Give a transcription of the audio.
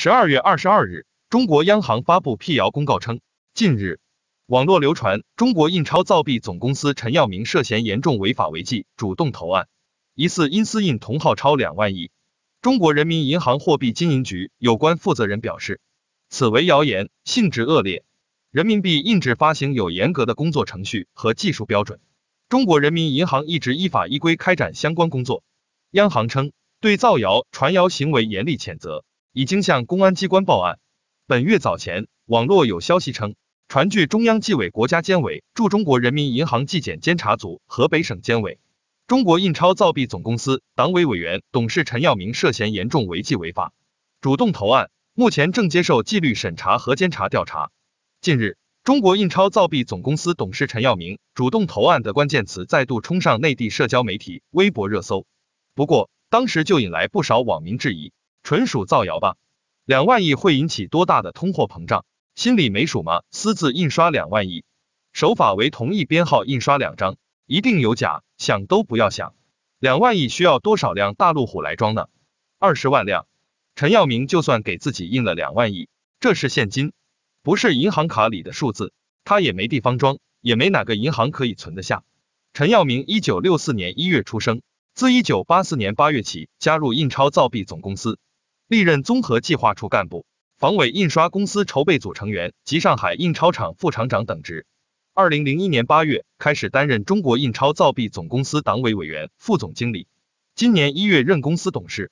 十二月二十二日，中国央行发布辟谣公告称，近日网络流传中国印钞造币总公司陈耀明涉嫌严重违法违纪，主动投案，疑似因私印同号钞两万亿。中国人民银行货币经营局有关负责人表示，此为谣言，性质恶劣。人民币印制发行有严格的工作程序和技术标准，中国人民银行一直依法依规开展相关工作。央行称，对造谣传谣行为严厉谴责。已经向公安机关报案。本月早前，网络有消息称，传据中央纪委国家监委驻中国人民银行纪检监察组、河北省监委、中国印钞造币总公司党委委员、董事陈耀明涉嫌严重违纪违法，主动投案，目前正接受纪律审查和监察调查。近日，中国印钞造币总公司董事陈耀明主动投案的关键词再度冲上内地社交媒体微博热搜。不过，当时就引来不少网民质疑。纯属造谣吧！两万亿会引起多大的通货膨胀？心里没数吗？私自印刷两万亿，手法为同一编号印刷两张，一定有假，想都不要想。两万亿需要多少辆大路虎来装呢？二十万辆。陈耀明就算给自己印了两万亿，这是现金，不是银行卡里的数字，他也没地方装，也没哪个银行可以存得下。陈耀明一九六四年一月出生，自一九八四年八月起加入印钞造币总公司。历任综合计划处干部、防伪印刷公司筹备组成员及上海印钞厂副厂长等职。二零零一年八月开始担任中国印钞造币总公司党委委员、副总经理。今年一月任公司董事。